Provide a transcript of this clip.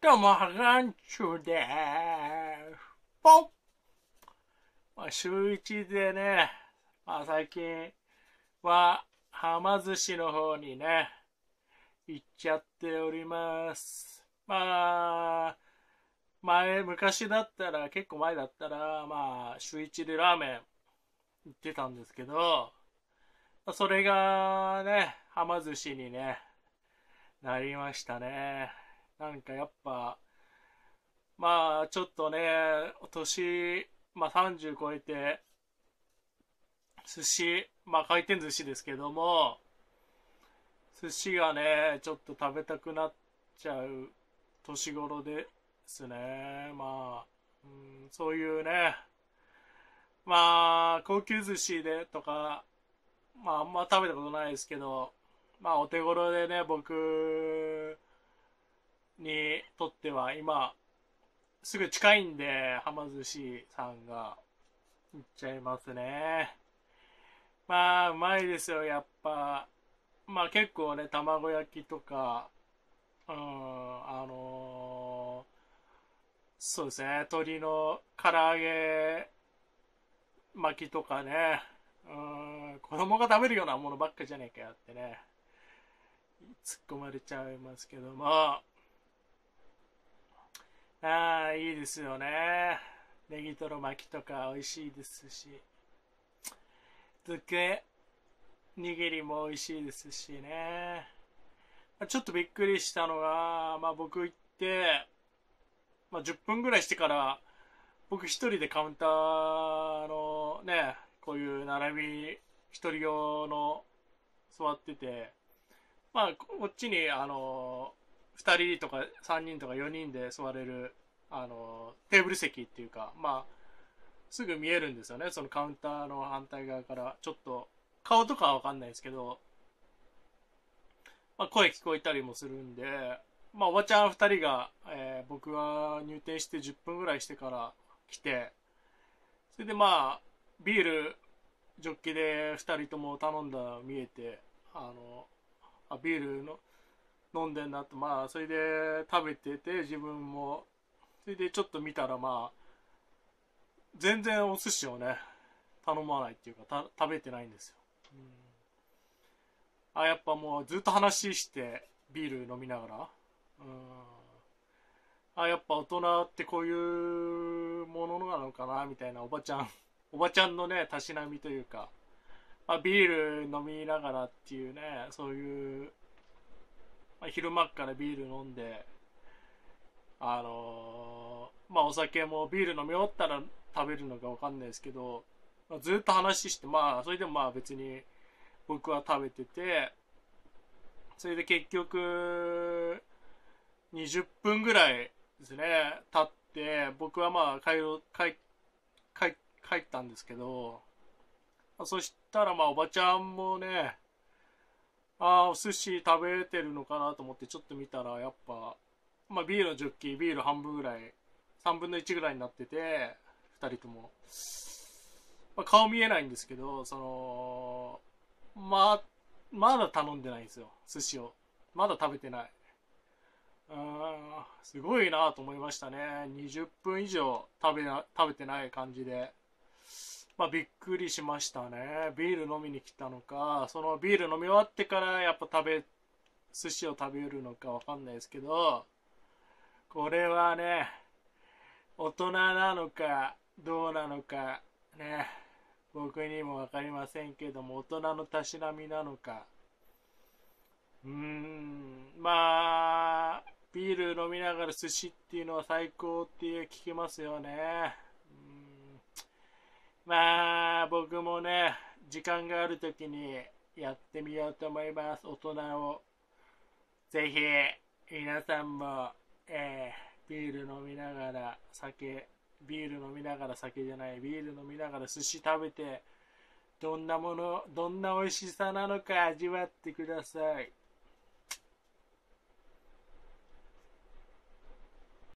どうも、班長でーす。ポンまあ、週一でね、まあ、最近は、はま寿司の方にね、行っちゃっております。まあ、前、昔だったら、結構前だったら、まあ、週一でラーメン行ってたんですけど、それがね、はま寿司にね、なりましたね。なんかやっぱ、まあちょっとね、年、まあ30超えて、寿司、まあ回転寿司ですけども、寿司がね、ちょっと食べたくなっちゃう年頃ですね。まあ、うん、そういうね、まあ、高級寿司でとか、まああんま食べたことないですけど、まあお手頃でね、僕にとっては今、すぐ近いんで、はま寿司さんが、行っちゃいますね。まあ、うまいですよ、やっぱ。まあ結構ね、卵焼きとか、うん、あのー、そうですね、鶏の唐揚げ巻きとかね、うん、子供が食べるようなものばっかじゃねえかやってね、突っ込まれちゃいますけども、まあああ、いいですよね。ネギトロ巻きとか美味しいですし、漬け握りも美味しいですしね。ちょっとびっくりしたのが、まあ僕行って、まあ10分ぐらいしてから、僕一人でカウンターのね、こういう並び、一人用の座ってて、まあこっちにあの2人とか3人とか4人で座れる、あの、テーブル席っていうか、まあ、すぐ見えるんですよね。そのカウンターの反対側から、ちょっと、顔とかはわかんないですけど、まあ、声聞こえたりもするんで、まあ、おばちゃん2人が、えー、僕は入店して10分ぐらいしてから来て、それでまあ、ビール、ジョッキで2人とも頼んだ見えて、あの、あビールの、飲んでんなとまあそれで食べてて自分もそれでちょっと見たらまあ全然お寿司をね頼まないっていうか食べてないんですよ、うん、あやっぱもうずっと話してビール飲みながらうんあやっぱ大人ってこういうものなのかなみたいなおばちゃん おばちゃんのねたしなみというか、あ、ビール飲みながらっていうねそういうまあ、昼間からビール飲んで、あのー、まあ、お酒もビール飲み終わったら食べるのかわかんないですけど、まあ、ずっと話して、まあ、それでもまあ別に僕は食べてて、それで結局、20分ぐらいですね、経って、僕はまあ帰ろ、帰、帰、帰ったんですけど、そしたらまあおばちゃんもね、ああ、お寿司食べてるのかなと思ってちょっと見たら、やっぱ、まあビールのジョッキビール半分ぐらい、3分の1ぐらいになってて、2人とも。まあ、顔見えないんですけど、その、まあ、まだ頼んでないんですよ、寿司を。まだ食べてない。うん、すごいなと思いましたね。20分以上食べ食べてない感じで。まあ、びっくりしましたね。ビール飲みに来たのか、そのビール飲み終わってからやっぱ食べ、寿司を食べるのかわかんないですけど、これはね、大人なのかどうなのかね、僕にも分かりませんけども、大人のたしなみなのか、うーん、まあ、ビール飲みながら寿司っていうのは最高って聞きますよね。まあ僕もね時間がある時にやってみようと思います大人をぜひ皆さんも、えー、ビール飲みながら酒ビール飲みながら酒じゃないビール飲みながら寿司食べてどんなものどんな美味しさなのか味わってください